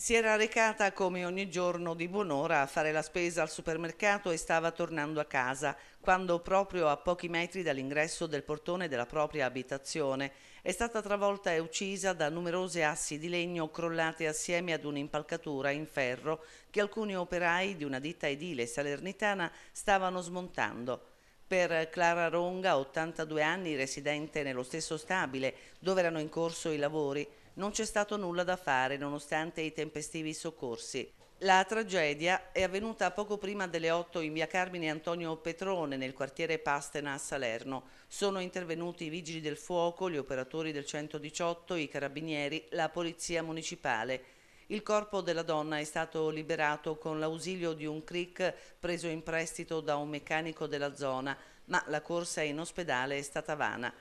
Si era recata come ogni giorno di buon'ora a fare la spesa al supermercato e stava tornando a casa quando proprio a pochi metri dall'ingresso del portone della propria abitazione è stata travolta e uccisa da numerose assi di legno crollate assieme ad un'impalcatura in ferro che alcuni operai di una ditta edile salernitana stavano smontando. Per Clara Ronga, 82 anni, residente nello stesso stabile dove erano in corso i lavori, non c'è stato nulla da fare nonostante i tempestivi soccorsi. La tragedia è avvenuta poco prima delle 8 in via Carmine Antonio Petrone nel quartiere Pastena a Salerno. Sono intervenuti i vigili del fuoco, gli operatori del 118, i carabinieri, la polizia municipale. Il corpo della donna è stato liberato con l'ausilio di un crick preso in prestito da un meccanico della zona, ma la corsa in ospedale è stata vana.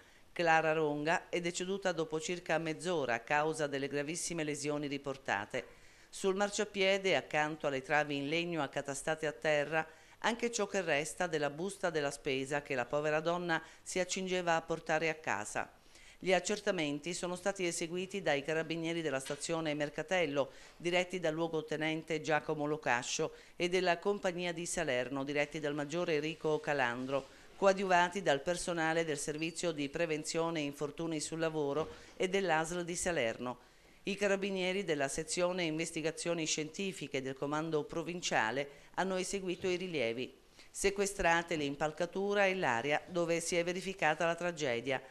Clara Ronga è deceduta dopo circa mezz'ora a causa delle gravissime lesioni riportate. Sul marciapiede, accanto alle travi in legno accatastate a terra, anche ciò che resta della busta della spesa che la povera donna si accingeva a portare a casa. Gli accertamenti sono stati eseguiti dai carabinieri della stazione Mercatello, diretti dal luogotenente Giacomo Locascio, e della compagnia di Salerno, diretti dal maggiore Enrico Calandro, coadiuvati dal personale del Servizio di Prevenzione Infortuni sul Lavoro e dell'ASL di Salerno. I carabinieri della sezione investigazioni scientifiche del comando provinciale hanno eseguito i rilievi, sequestrate l'impalcatura e l'area dove si è verificata la tragedia,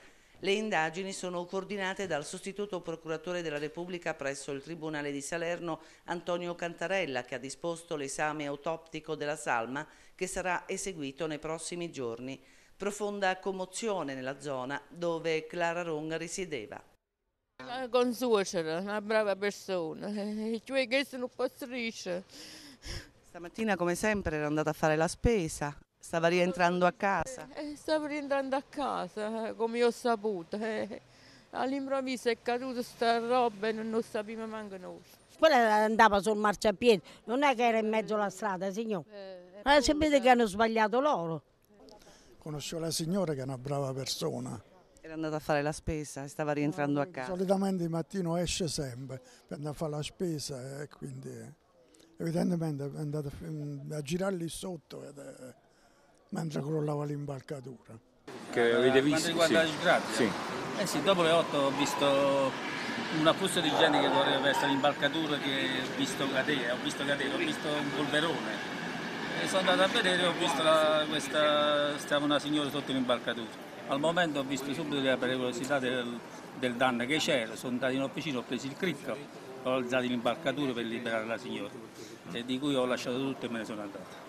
le indagini sono coordinate dal sostituto procuratore della Repubblica presso il Tribunale di Salerno Antonio Cantarella che ha disposto l'esame autoptico della salma che sarà eseguito nei prossimi giorni. Profonda commozione nella zona dove Clara Ronga risiedeva. La consuocera, una brava persona, i tuoi che sono un po' strisce. Stamattina come sempre era andata a fare la spesa. Stava rientrando a casa? Eh, eh stavo rientrando a casa, eh, come ho saputo. Eh, All'improvviso è caduta sta roba e non lo sapevamo neanche noi. Quella andava sul marciapiede, non è che era in mezzo alla strada, signore. Ma eh, sapete che hanno sbagliato loro. Conoscevo la signora che è una brava persona. Era andata a fare la spesa e stava rientrando a casa. Solitamente il mattino esce sempre per andare a fare la spesa e quindi evidentemente è andata mm, a girare lì sotto. Ed, mentre crollava l'imbarcatura. Che eh, avete visto? Quanto riguarda sì. il grazia? Sì. Eh sì, dopo le 8 ho visto una fusta di gente che correva verso l'imbarcatura che ho visto cadere, ho visto cadere, ho visto un polverone. E eh, sono andato a vedere e ho visto la, questa, stava una signora sotto l'imbarcatura. Al momento ho visto subito la pericolosità del, del danno che c'era, sono andato in officina, ho preso il cricco, ho alzato l'imbarcatura per liberare la signora, e di cui ho lasciato tutto e me ne sono andato.